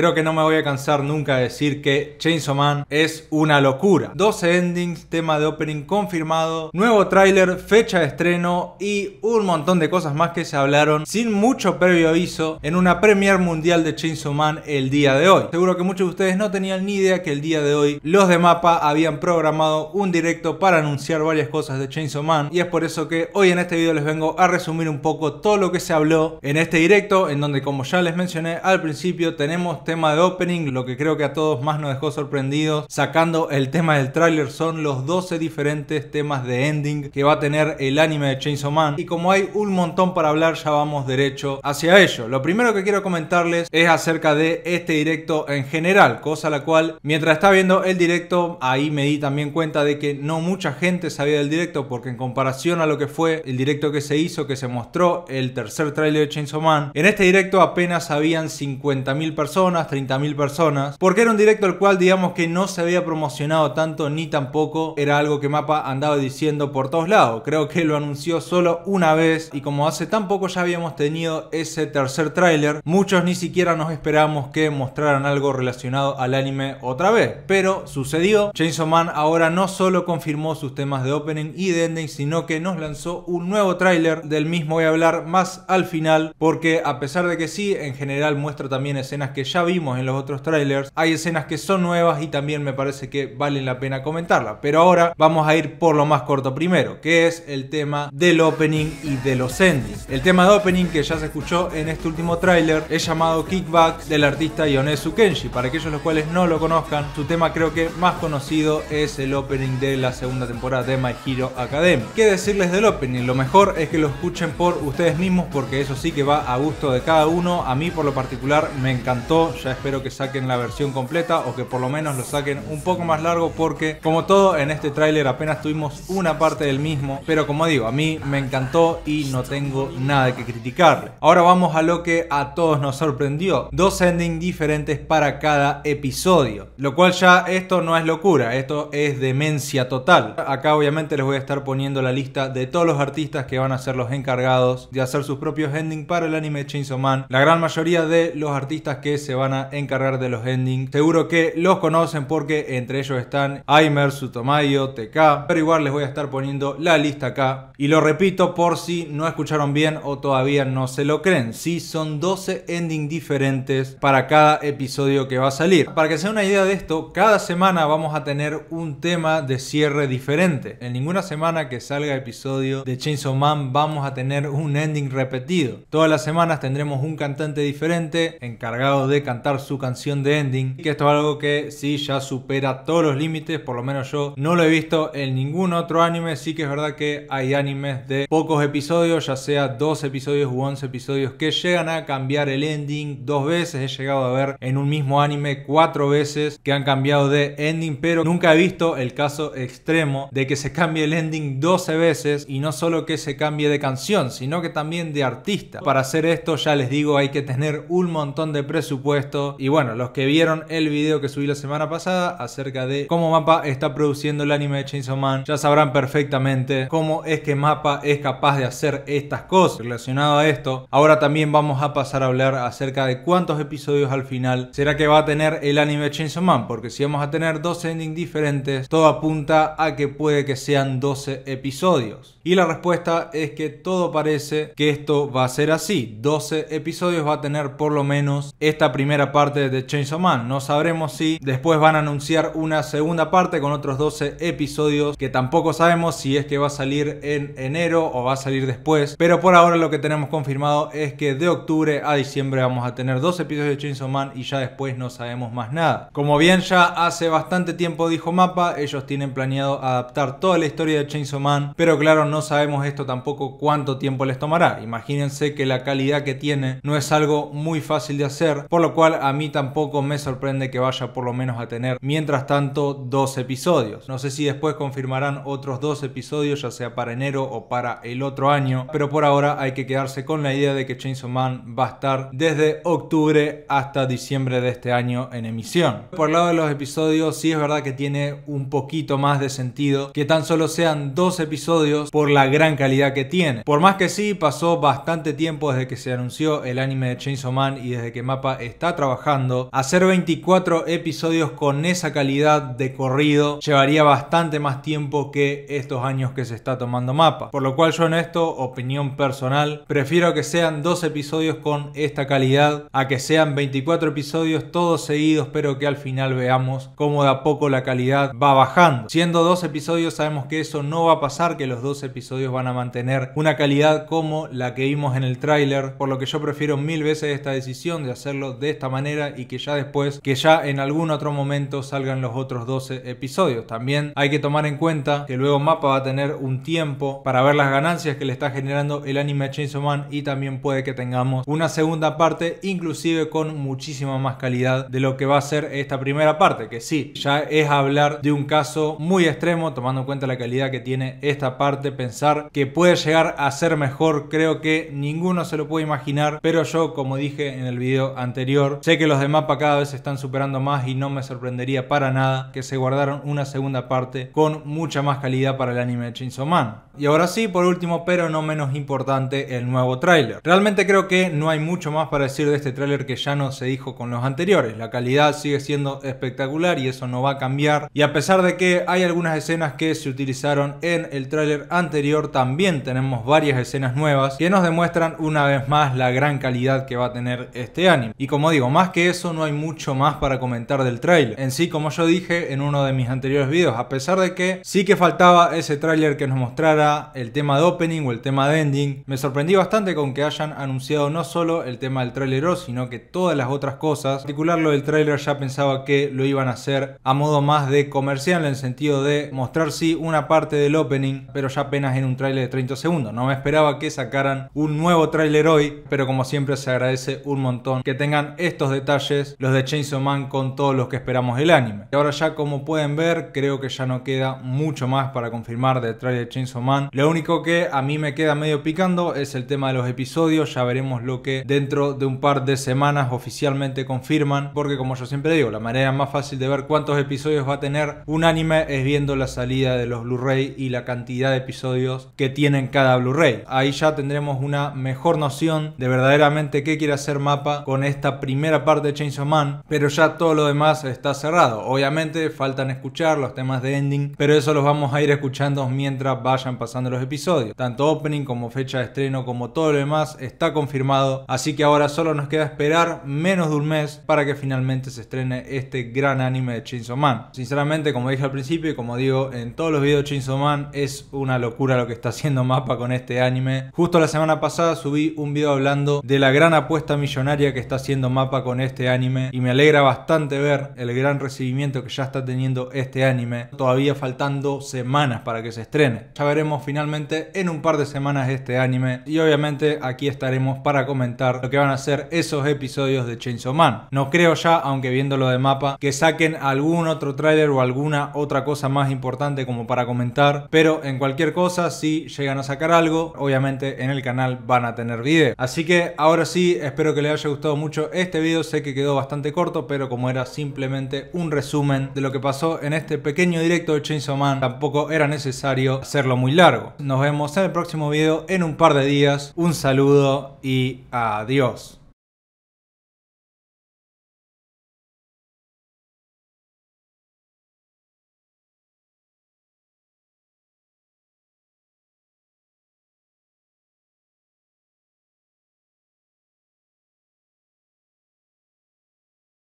Creo que no me voy a cansar nunca de decir que Chainsaw Man es una locura. 12 endings, tema de opening confirmado, nuevo tráiler, fecha de estreno y un montón de cosas más que se hablaron sin mucho previo aviso en una premier mundial de Chainsaw Man el día de hoy. Seguro que muchos de ustedes no tenían ni idea que el día de hoy los de Mapa habían programado un directo para anunciar varias cosas de Chainsaw Man y es por eso que hoy en este video les vengo a resumir un poco todo lo que se habló en este directo en donde como ya les mencioné al principio tenemos tema de opening, lo que creo que a todos más nos dejó sorprendidos, sacando el tema del tráiler, son los 12 diferentes temas de ending que va a tener el anime de Chainsaw Man. Y como hay un montón para hablar, ya vamos derecho hacia ello. Lo primero que quiero comentarles es acerca de este directo en general, cosa la cual mientras estaba viendo el directo, ahí me di también cuenta de que no mucha gente sabía del directo, porque en comparación a lo que fue el directo que se hizo, que se mostró el tercer tráiler de Chainsaw Man, en este directo apenas habían 50.000 personas 30.000 personas, porque era un directo el cual digamos que no se había promocionado tanto ni tampoco era algo que Mapa andaba diciendo por todos lados. Creo que lo anunció solo una vez y como hace tan poco ya habíamos tenido ese tercer tráiler, muchos ni siquiera nos esperamos que mostraran algo relacionado al anime otra vez, pero sucedió. Chainsaw Man ahora no solo confirmó sus temas de opening y de ending, sino que nos lanzó un nuevo tráiler del mismo voy a hablar más al final porque a pesar de que sí, en general muestra también escenas que ya vimos en los otros trailers, hay escenas que son nuevas y también me parece que valen la pena comentarla. Pero ahora vamos a ir por lo más corto primero, que es el tema del opening y de los endings. El tema de opening que ya se escuchó en este último trailer, es llamado Kickback del artista Ionesu Kenshi. Para aquellos los cuales no lo conozcan, su tema creo que más conocido es el opening de la segunda temporada de My Hero Academy. ¿Qué decirles del opening? Lo mejor es que lo escuchen por ustedes mismos porque eso sí que va a gusto de cada uno. A mí por lo particular me encantó ya espero que saquen la versión completa o que por lo menos lo saquen un poco más largo porque como todo en este tráiler apenas tuvimos una parte del mismo. Pero como digo, a mí me encantó y no tengo nada que criticarle. Ahora vamos a lo que a todos nos sorprendió. Dos endings diferentes para cada episodio. Lo cual ya esto no es locura, esto es demencia total. Acá obviamente les voy a estar poniendo la lista de todos los artistas que van a ser los encargados de hacer sus propios endings para el anime Chainsaw Man. La gran mayoría de los artistas que se van van a encargar de los endings. Seguro que los conocen porque entre ellos están Aimer, Sutomayo, TK, pero igual les voy a estar poniendo la lista acá. Y lo repito por si no escucharon bien o todavía no se lo creen. si son 12 endings diferentes para cada episodio que va a salir. Para que se una idea de esto, cada semana vamos a tener un tema de cierre diferente. En ninguna semana que salga episodio de Chainsaw Man vamos a tener un ending repetido. Todas las semanas tendremos un cantante diferente encargado de cantar su canción de ending. Que esto es algo que sí ya supera todos los límites, por lo menos yo no lo he visto en ningún otro anime. Sí que es verdad que hay animes de pocos episodios, ya sea dos episodios u 11 episodios, que llegan a cambiar el ending dos veces. He llegado a ver en un mismo anime cuatro veces que han cambiado de ending, pero nunca he visto el caso extremo de que se cambie el ending 12 veces y no solo que se cambie de canción, sino que también de artista. Para hacer esto, ya les digo, hay que tener un montón de presupuesto y bueno, los que vieron el vídeo que subí la semana pasada acerca de cómo Mapa está produciendo el anime de Chainsaw Man, ya sabrán perfectamente cómo es que Mapa es capaz de hacer estas cosas. Relacionado a esto, ahora también vamos a pasar a hablar acerca de cuántos episodios al final será que va a tener el anime de Chainsaw Man, porque si vamos a tener dos endings diferentes, todo apunta a que puede que sean 12 episodios. Y la respuesta es que todo parece que esto va a ser así. 12 episodios va a tener por lo menos esta primera primera parte de Chainsaw Man. No sabremos si después van a anunciar una segunda parte con otros 12 episodios que tampoco sabemos si es que va a salir en enero o va a salir después. Pero por ahora lo que tenemos confirmado es que de octubre a diciembre vamos a tener dos episodios de Chainsaw Man y ya después no sabemos más nada. Como bien ya hace bastante tiempo dijo Mapa, ellos tienen planeado adaptar toda la historia de Chainsaw Man, pero claro, no sabemos esto tampoco cuánto tiempo les tomará. Imagínense que la calidad que tiene no es algo muy fácil de hacer, por lo cual a mí tampoco me sorprende que vaya por lo menos a tener, mientras tanto, dos episodios. No sé si después confirmarán otros dos episodios, ya sea para enero o para el otro año, pero por ahora hay que quedarse con la idea de que Chainsaw Man va a estar desde octubre hasta diciembre de este año en emisión. Por el lado de los episodios, sí es verdad que tiene un poquito más de sentido que tan solo sean dos episodios por la gran calidad que tiene. Por más que sí, pasó bastante tiempo desde que se anunció el anime de Chainsaw Man y desde que Mapa está trabajando, hacer 24 episodios con esa calidad de corrido llevaría bastante más tiempo que estos años que se está tomando mapa. Por lo cual yo en esto, opinión personal, prefiero que sean dos episodios con esta calidad a que sean 24 episodios todos seguidos pero que al final veamos cómo de a poco la calidad va bajando. Siendo dos episodios sabemos que eso no va a pasar, que los dos episodios van a mantener una calidad como la que vimos en el tráiler, por lo que yo prefiero mil veces esta decisión de hacerlo de esta manera y que ya después, que ya en algún otro momento salgan los otros 12 episodios. También hay que tomar en cuenta que luego Mapa va a tener un tiempo para ver las ganancias que le está generando el anime Chainsaw Man y también puede que tengamos una segunda parte inclusive con muchísima más calidad de lo que va a ser esta primera parte, que sí, ya es hablar de un caso muy extremo tomando en cuenta la calidad que tiene esta parte, pensar que puede llegar a ser mejor, creo que ninguno se lo puede imaginar, pero yo como dije en el video anterior, Sé que los de mapa cada vez están superando más y no me sorprendería para nada que se guardaron una segunda parte con mucha más calidad para el anime de Chainsaw Man. Y ahora sí, por último, pero no menos importante, el nuevo tráiler. Realmente creo que no hay mucho más para decir de este tráiler que ya no se dijo con los anteriores. La calidad sigue siendo espectacular y eso no va a cambiar. Y a pesar de que hay algunas escenas que se utilizaron en el tráiler anterior, también tenemos varias escenas nuevas que nos demuestran una vez más la gran calidad que va a tener este anime. Y como digo, más que eso no hay mucho más para comentar del trailer En sí, como yo dije en uno de mis anteriores vídeos a pesar de que sí que faltaba ese tráiler que nos mostrara el tema de opening o el tema de ending, me sorprendí bastante con que hayan anunciado no solo el tema del tráiler O, sino que todas las otras cosas. En particular lo del tráiler ya pensaba que lo iban a hacer a modo más de comercial, en el sentido de mostrar sí una parte del opening, pero ya apenas en un tráiler de 30 segundos. No me esperaba que sacaran un nuevo tráiler hoy, pero como siempre se agradece un montón que tengan estos detalles, los de Chainsaw Man con todos los que esperamos del anime. Y ahora ya como pueden ver, creo que ya no queda mucho más para confirmar de trailer de Chainsaw Man. Lo único que a mí me queda medio picando es el tema de los episodios, ya veremos lo que dentro de un par de semanas oficialmente confirman, porque como yo siempre digo, la manera más fácil de ver cuántos episodios va a tener un anime es viendo la salida de los Blu-ray y la cantidad de episodios que tienen cada Blu-ray. Ahí ya tendremos una mejor noción de verdaderamente qué quiere hacer Mapa con esta primera primera parte de Chainsaw Man, pero ya todo lo demás está cerrado. Obviamente faltan escuchar los temas de ending, pero eso los vamos a ir escuchando mientras vayan pasando los episodios. Tanto opening como fecha de estreno como todo lo demás está confirmado, así que ahora solo nos queda esperar menos de un mes para que finalmente se estrene este gran anime de Chainsaw Man. Sinceramente, como dije al principio y como digo en todos los videos de Chainsaw Man, es una locura lo que está haciendo Mapa con este anime. Justo la semana pasada subí un video hablando de la gran apuesta millonaria que está haciendo Mapa mapa con este anime y me alegra bastante ver el gran recibimiento que ya está teniendo este anime, todavía faltando semanas para que se estrene. Ya veremos finalmente en un par de semanas este anime y obviamente aquí estaremos para comentar lo que van a ser esos episodios de Chainsaw Man. No creo ya, aunque viendo lo de mapa, que saquen algún otro tráiler o alguna otra cosa más importante como para comentar, pero en cualquier cosa, si llegan a sacar algo, obviamente en el canal van a tener video. Así que ahora sí, espero que les haya gustado mucho este este video sé que quedó bastante corto, pero como era simplemente un resumen de lo que pasó en este pequeño directo de Chainsaw Man, tampoco era necesario hacerlo muy largo. Nos vemos en el próximo video en un par de días. Un saludo y adiós.